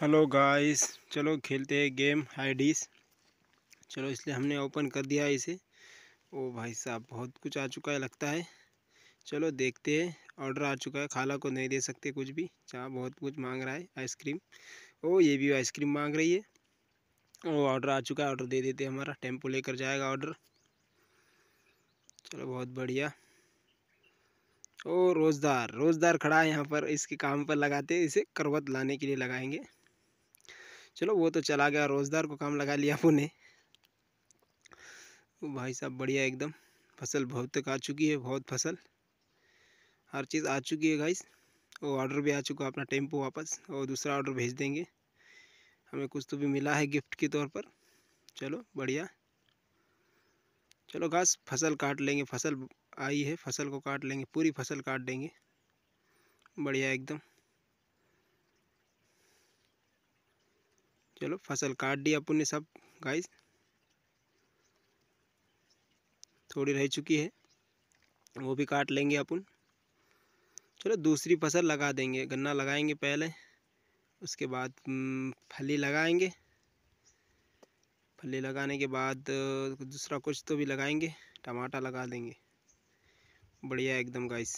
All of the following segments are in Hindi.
हेलो गाइस चलो खेलते हैं गेम हाइडीस चलो इसलिए हमने ओपन कर दिया इसे ओ भाई साहब बहुत कुछ आ चुका है लगता है चलो देखते हैं ऑर्डर आ चुका है खाला को नहीं दे सकते कुछ भी चाह बहुत कुछ मांग रहा है आइसक्रीम ओ ये भी आइसक्रीम मांग रही है ओ ऑर्डर आ चुका है ऑर्डर दे देते हमारा टेम्पो लेकर जाएगा ऑर्डर चलो बहुत बढ़िया ओ रोज़दार रोज़दार खड़ा है यहाँ पर इसके काम पर लगाते इसे करवत लाने के लिए लगाएंगे चलो वो तो चला गया रोज़दार को काम लगा लिया पुणे भाई साहब बढ़िया एकदम फसल बहुत तक आ चुकी है बहुत फसल हर चीज़ आ चुकी है गाइस और ऑर्डर भी आ चुका है अपना टेम्पो वापस और दूसरा ऑर्डर भेज देंगे हमें कुछ तो भी मिला है गिफ्ट के तौर पर चलो बढ़िया चलो घास फसल काट लेंगे फसल आई है फसल को काट लेंगे पूरी फसल काट देंगे बढ़िया एकदम चलो फसल काट दी अपन ने सब गाइस थोड़ी रह चुकी है वो भी काट लेंगे अपन चलो दूसरी फसल लगा देंगे गन्ना लगाएंगे पहले उसके बाद हम्म, फली लगाएंगे फली लगाने के बाद दूसरा कुछ तो भी लगाएंगे टमाटर लगा देंगे बढ़िया एकदम गाइस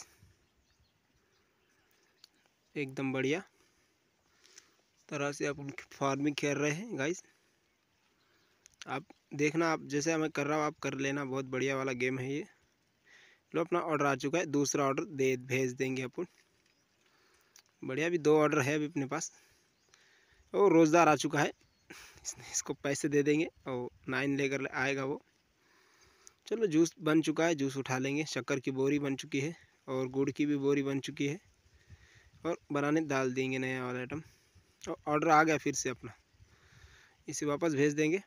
एकदम बढ़िया तरह से आप उनकी फार्मिंग कर रहे हैं गाइस आप देखना आप जैसे मैं कर रहा हूँ आप कर लेना बहुत बढ़िया वाला गेम है ये लो अपना ऑर्डर आ चुका है दूसरा ऑर्डर दे भेज देंगे अपन बढ़िया भी दो ऑर्डर है अभी अपने पास और रोज़दार आ चुका है इसने इसको पैसे दे देंगे और नाइन लेकर आएगा वो चलो जूस बन चुका है जूस उठा लेंगे शक्कर की बोरी बन चुकी है और गुड़ की भी बोरी बन चुकी है और बनाने डाल देंगे नया वाला आइटम ऑर्डर आ गया फिर से अपना इसे वापस भेज देंगे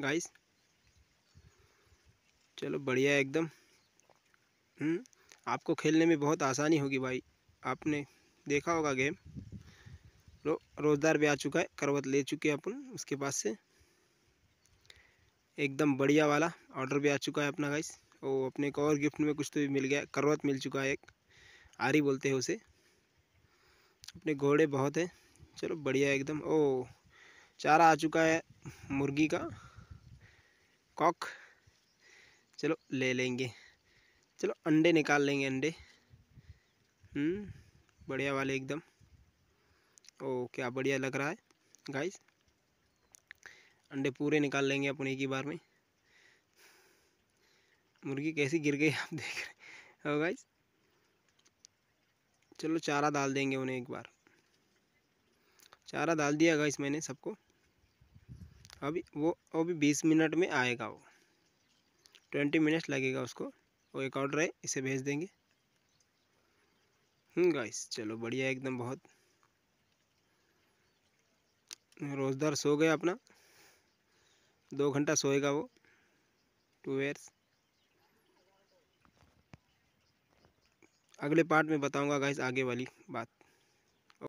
गाइस चलो बढ़िया एकदम हम्म, आपको खेलने में बहुत आसानी होगी भाई आपने देखा होगा गेम रो, रोज़दार भी आ चुका है करवत ले चुके हैं अपन उसके पास से एकदम बढ़िया वाला ऑर्डर भी आ चुका है अपना गाइस और अपने को और गिफ्ट में कुछ तो भी मिल गया करवत मिल चुका है एक आरी बोलते हैं उसे अपने घोड़े बहुत हैं चलो बढ़िया एकदम ओ चारा आ चुका है मुर्गी का कॉक चलो ले लेंगे चलो अंडे निकाल लेंगे अंडे हम्म, बढ़िया वाले एकदम ओ क्या बढ़िया लग रहा है गाइस अंडे पूरे निकाल लेंगे अपन एक ही बार में मुर्गी कैसी गिर गई आप देख रहे हो गाइस चलो चारा डाल देंगे उन्हें एक बार चारा डाल दिया गया इस मैंने सबको अभी वो अभी बीस मिनट में आएगा वो ट्वेंटी मिनट्स लगेगा उसको वो एक ऑर्डर है इसे भेज देंगे गाइस हम्म, चलो बढ़िया एकदम बहुत रोजदार सो गया अपना दो घंटा सोएगा वो टू एयर्स अगले पार्ट में बताऊंगा गाइस आगे वाली बात